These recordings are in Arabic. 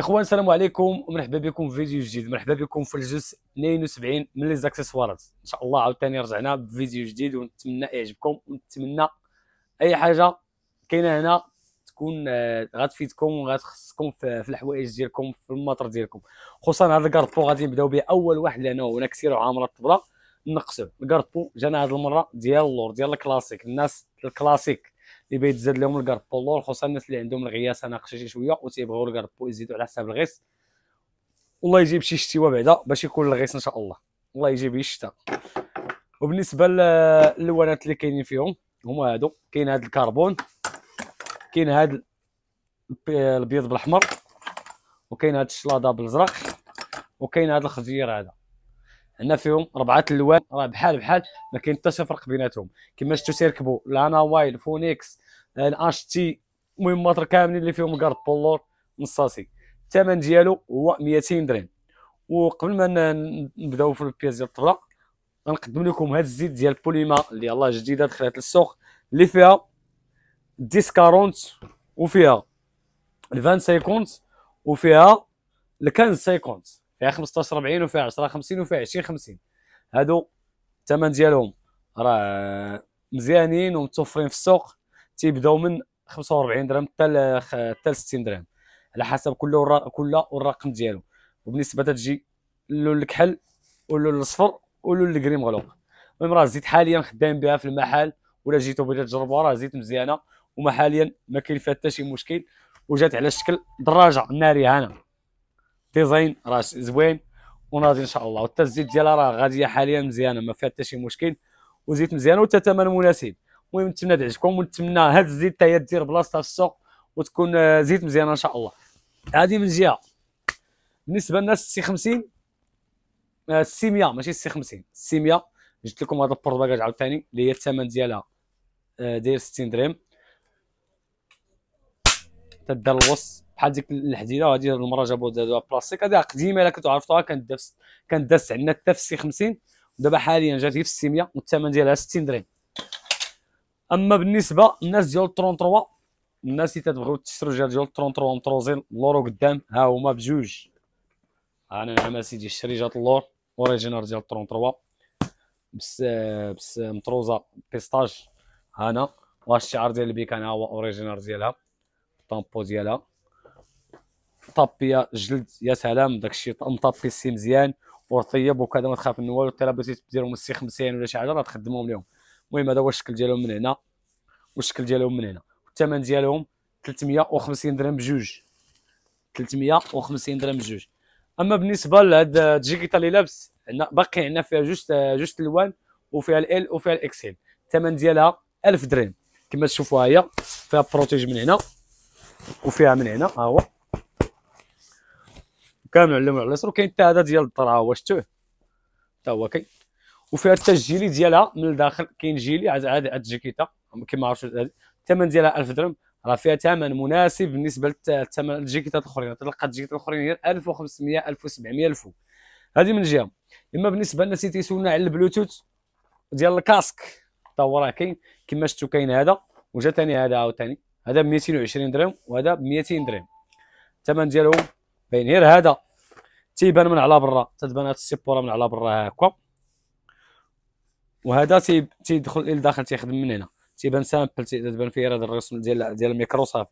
اخوان السلام عليكم ومرحبا بكم في فيديو جديد مرحبا بكم في الجزء 72 من لي زاكسيسوارات ان شاء الله عاوتاني رجعنا بفيديو جديد ونتمنى يعجبكم ونتمنى اي حاجه كاينه هنا تكون آه، غتفيدكم وغتخصكم في الحوايج ديالكم في المطر ديالكم خصوصا هذا الكاربو غادي نبداو به اول واحد لانه هنا كثير عامره الطبله نقصو الكاربو جانا هذه المره ديال اللور ديال الكلاسيك الناس الكلاسيك يبقى يتزاد لهم اللور خصوصا الناس اللي عندهم الغياس انا شي شويه وتيبغيو الكاربو يزيدوا على حساب الغيس والله يجيب شي شتيوه بعدا باش يكون الغيس ان شاء الله الله يجيب الشتاء وبالنسبه للوانات اللي كاينين فيهم هما هادو كاين هاد الكربون كاين هاد الابيض بالاحمر وكاين هاد الشلاضه بالزرق وكاين هاد الخزير هذا هنا فيهم اربعه الالوان راه بحال بحال ما كاين حتى شي فرق بيناتهم كما شفتوا تيركبوا لانا وايل فونيكس يعني الاش تي المهم ماتر كاملين اللي فيهم كارد بولور نصاصي الثمن ديالو هو 200 درهم وقبل ما نبداو في البياس ديال الطبله غنقدم لكم هذا الزيت ديال بوليما اللي يلاه جديده دخلت للسوق اللي فيها ديسكارونت وفيها الفان سيكونت وفيها الكنز سيكونت فيها 15 40 وفيها 10 50 وفيها 20 50 هادو الثمن ديالهم راه مزيانين ومتوفرين في السوق تيبداو من 45 درهم حتى حتى 60 درهم على حسب كل كل الرقم ديالو وبالنسبه تجي اللون الكحل واللون الاصفر واللون الكري مغلوق المهم راه الزيت حاليا خدام بها في المحل ولا جيتو بغيتو تجربوها راه زيت مزيانه وما حاليا ما كاين فيها حتى شي مشكل وجات على شكل دراجه ناريه هنا ديزاين راه زوين وناضي ان شاء الله وحتى الزيت ديالها راه غاديه حاليا مزيانه ما فيها حتى شي مشكل وزيت مزيان وحتى ثمن مناسب المهم نتمنى تعجبكم ونتمنى هاد الزيت حتى هي دير بلاصتها في السوق وتكون آه، زيت مزيانه ان شاء الله هذه من جهه بالنسبه للناس سي 50 السيميا ماشي سي 50 السيميا جبت لكم هاد البورت عاوتاني اللي هي الثمن ديالها آه، داير 60 درهم تدار الوص بحال ديك الحديده هادي المره جابوا دادوها بلاستيك هادي قديمه الا كنتو عرفتوها كانت دابس كانت عندنا حتى في سي 50 ودابا حاليا جات غير في 600 والثمن ديالها 60 درهم اما بالنسبه الناس ديال 33 الناس اللي تتبغيو تشرو ديال 33 متروزين لورو قدام ها هما بجوج انا نعم اسيدي الشريجات اللور اوريجينال ديال 33 بس بس مطروزه بيستاج هانا والشعر ديال البيكان ها هو اوريجينال ديالها طامبو ديالها طابيه جلد يا سلام داكشي مطابي السي مزيان وطيب وكذا ما تخاف من والو حتى طيب، بغيتي ديرهم السي 50 ولا شي حاجه راه تخدمهم لهم المهم هذا هو الشكل ديالهم من هنا والشكل ديالهم من هنا الثمن ديالهم 350 درهم بجوج 350 درهم بجوج اما بالنسبه لهاد الجيكيطه اللي لابس عندنا باقي عندنا فيها جوج جوج الوان وفيها ال وفيها الاكس ال الثمن ديالها 1000 درهم كما تشوفوا هي فيها بروتيج من هنا وفيها من هنا ها هو كامل علموا على اليسر وكاين حتى هذا ديال الدرع هو شفتوه حتى هو كاين وفيها حتى الجيلي ديالها من الداخل كاين جيلي عاد الجاكيته كما عرفتوا الثمن ديالها 1000 درهم راه فيها ثمن مناسب بالنسبه للثمن الجاكيتات الاخرين تلقى الجاكيتات الاخرين هي 1500 1700 الف هذه من جهه اما بالنسبه للناس اللي تيسولنا على البلوتوث ديال الكاسك حتى هو راه كاين كما شفتوا كاين هذا وجا ثاني هذا عاوتاني هذا ب 220 درهم وهذا ب 200 درهم الثمن ديالهم باين غير هذا تيبان من على برا تتبان هاد السيبوره من على برا هكا وهذا تي تيدخل لداخل تيخدم من هنا تيبان سامبل تيبان فيه هذا الرسم ديال ديال مايكروسافت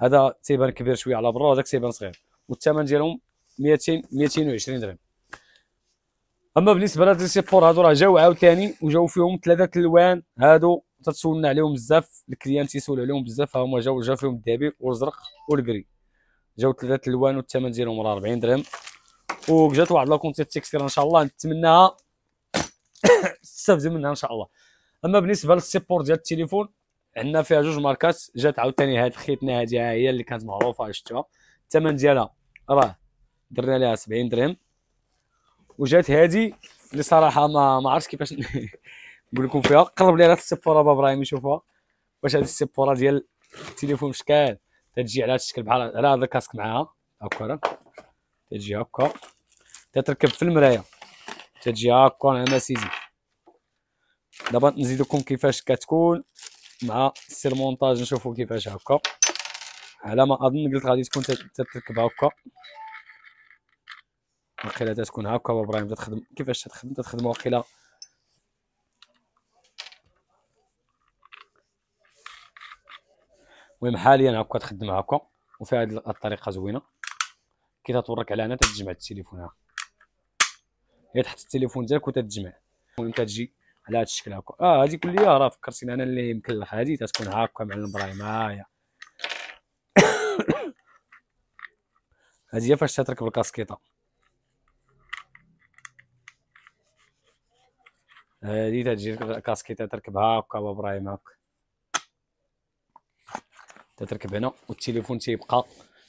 هذا تيبان كبير شويه على برا وهذاك تيبان صغير والثمن ديالهم 200 220 درهم اما بالنسبه لهاد لي سيبور هادو راه جاو عاوتاني وجاو فيهم ثلاثه الوان هادو تتسولنا عليهم بزاف الكليان تيسول عليهم بزاف ها هما جاو جا فيهم الذهبي والازرق والكري جاو ثلاثه الوان والثمن ديالهم راه 40 درهم وجات واحد لا كونتي تيكستير ان شاء الله نتمناها تستافدوا منها ان شاء الله اما بالنسبه للسيبور ديال التليفون عندنا فيها جوج ماركات جات عاوتاني هاد الخيطنه هادي هي اللي كانت معروفه شفتها الثمن ديالها راه درنا لها 70 درهم وجات هادي اللي صراحه ما ما عرفتش كيفاش نقول لكم فيها قرب لي على السيبوره بابا ابراهيم يشوفها واش هاد السيبوره ديال التليفون شكال تجي على هاد الشكل بحال على هذا الكاسك معاها هكا تجي هكا تتركب في المرايه تجيكم على سيدي دابا نزيدكم كيفاش كتكون مع السير مونتاج نشوفوا كيفاش هكا على ما اظن قلت غادي تكون تتركب هكا وقيلا تتكون هكا وابراهيم تخدم كيفاش تخدم تخدم وقيلا المهم حاليا هكا تخدم هكا وفي هذه الطريقه زوينه كي تتورك على هنا تتجمع التليفون هكا هي تحط التليفون ديالك وتتجمع المهم كتجي على هذا الشكل هكا اه هذه كلية راه فكرتيني انا اللي مكلخ هذه تتكون هكا مع البرايم هايا هذه هي فاش تتركب الكاسكيطه هذه تجي الكاسكيطه تركبها هكا وبرايم هكا تتركب هنا والتليفون تيبقى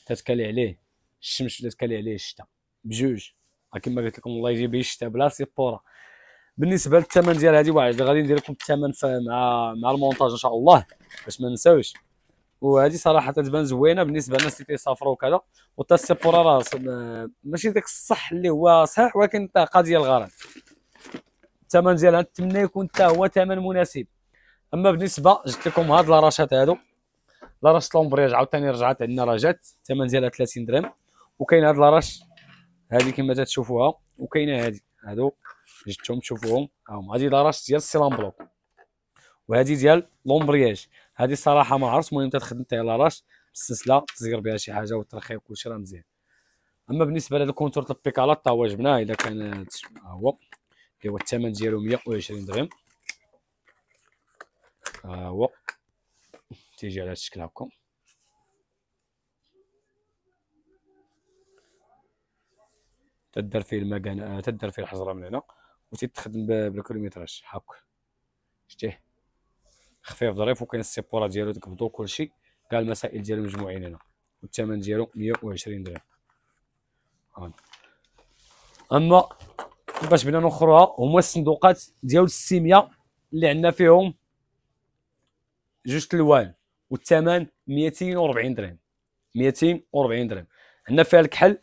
تتكالي عليه الشمس تتكالي عليه الشتاء بجوج كما قلت لكم الله يجيب الشتاء بلا سيبوره بالنسبه للثمن ديال هذه واحد غادي ندير لكم الثمن مع مع المونتاج ان شاء الله باش ما ننساوش وهذه صراحه تبان زوينه بالنسبه للناس اللي تيسافروا وكذا وتا السيبوره راه ماشي داك الصح اللي هو صحيح ولكن الطاقه قضيه الغرض الثمن ديالها نتمنى يكون حتى هو ثمن مناسب اما بالنسبه جبت لكم هاد لاراشات هادو لاراش لومبريج عاوتاني رجعت عندنا راه جات الثمن ديالها 30 درهم وكاين هاد لاراش هذه كما تشوفوها وكاينه هذه هادو جبتهم تشوفوهم هما هذه دراج ديال السيلان بلوك وهذه ديال لومبرياج هذه الصراحه ما عرفت المهم تخدمت على راش بالسلسله تزير بها شي حاجه وترخي وكلشي راه مزيان اما بالنسبه لهذا الكونتور ديال البيكالات تا هو جبناه الا كان ها هو اللي هو الثمن ديالو 120 درهم ها هو تيجي على هذا الشكل هكا تدار فيه المكان آه، تدار فيه الحجره من هنا وتتخدم بالكيلومتراج هاك شتيه خفيف ظريف وكاين السيبوره ديالو تقبضو كلشي كاع المسائل ديالو مجموعين هنا والثمن ديالو 120 درهم اما باش بنا نخرها هما الصندوقات ديال السيميا اللي عندنا فيهم جوج تلوان والثمن 240 درهم 240 درهم عندنا فيها الكحل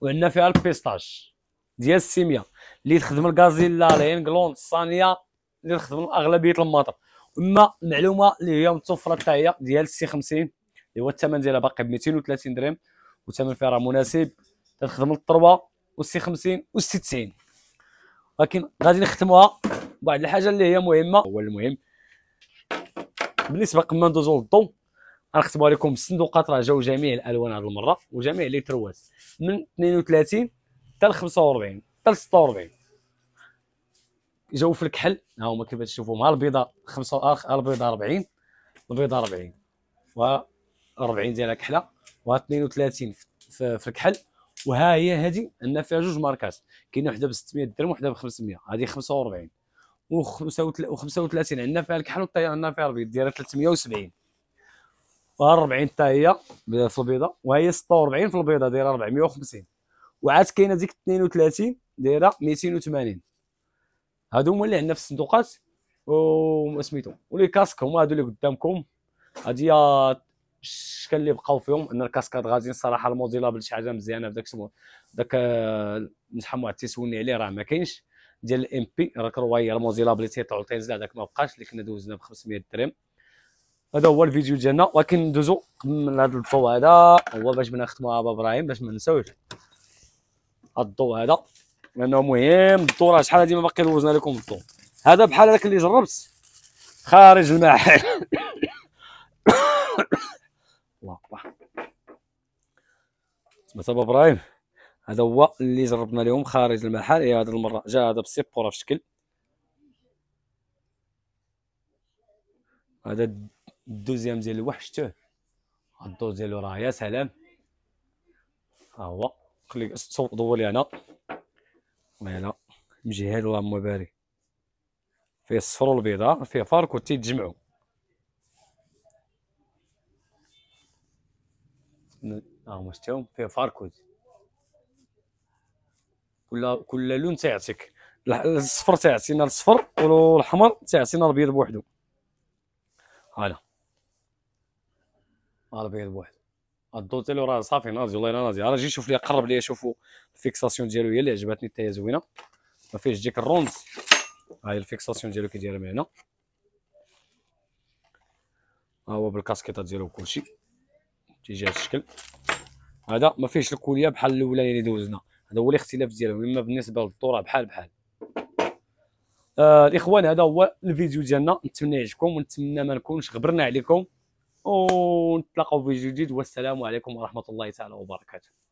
وعندنا فيها البيستاج ديال السيميا اللي تخدم الغازيلا لينغلون الصانيه اللي تخدم اغلبيه المطر اما معلومه اللي هي متوفره حتى هي ديال السي 50 اللي هو الثمن ديالها باقي ب 230 درهم والثمن فيها راه مناسب تخدم الطروه والسي 50 والسي 90 ولكن غادي نختموها بواحد الحاجه اللي هي مهمه هو المهم بالنسبه قبل ما ندوزو للضو غنختبوا لكم الصندوقات راه جاو جميع الالوان هذه المره وجميع لي تروات من 32 حتى ل 45 حتى ل 46 جاو في الكحل ها هما كيف تشوفوا مع البيضه 5 آه، البيضه 40 البيضه 40 و 40 ديالها كحله و 32 في الكحل وها هي هذه عندنا فيها جوج ماركات كاينه وحده ب 600 درهم وحده ب 500 هذه 45 و 35 عندنا فيها الكحل والطيار عندنا فيها البيض دايره 370 40 حتى هي في البيضه وهي 46 في البيضه دايره 450 وعاد كاينه ديك 32 دايره 280 هادو هما اللي عندنا في الصندوقات وسميتو ولي كاسك هما هادو اللي قدامكم هادي الشكل اللي بقاو فيهم ان الكاسكاد غادي الصراحه الموديلابل شي حاجه مزيانه في داك الشمو داك واحد تيسولني عليه راه ما كاينش ديال الام بي راك روايه الموديلابل تيطلع تينزل هذاك ما بقاش اللي كنا دوزنا ب 500 درهم هذا هو الفيديو ديالنا ولكن ندوزو من هذا الضوء هذا هو باش نختموا ابا ابراهيم باش ما نساوش الضوء هذا لانه مهم الضوء راه شحال هذه ما باقي دوزنا لكم الضوء هذا بحال هذاك اللي جربت خارج المحل الله اكبر سمعت ابا ابراهيم هذا هو اللي جربنا اليوم خارج المحل هي إيه، هذه المره جا هذا بسيبوره في شكل هذا الدوزيام ديال الوحش وحشته الدور ديالو راه يا سلام ها هو خليك صوب دولي انا هنا هنا الله اللهم بارك فيه الصفر والبيضاء فيه فارك ها هما شتيهم فيه فاركود كل كل لون تيعطيك الصفر تيعطينا الصفر والاحمر تيعطينا البيض بوحدو هلا على ابيض بواحد الضوطي له راه صافي ناضي والله الا ناضي راه جي شوف لي قرب لي شوفوا الفيكساسيون ديالو هي اللي عجبتني حتى هي زوينه ما فيهش ديك الرونز ها هي الفيكساسيون ديالو كي دايره من هنا ها هو بالكاسكيطه ديالو وكلشي تيجي هذا الشكل هذا ما فيهش الكوليه بحال الاولاني اللي دوزنا هذا هو الاختلاف ديالهم اما بالنسبه للطور بحال بحال آه الاخوان هذا هو الفيديو ديالنا نتمنى يعجبكم ونتمنى ما نكونش غبرنا عليكم ونتلاقاو في فيديو جديد والسلام عليكم ورحمه الله تعالى وبركاته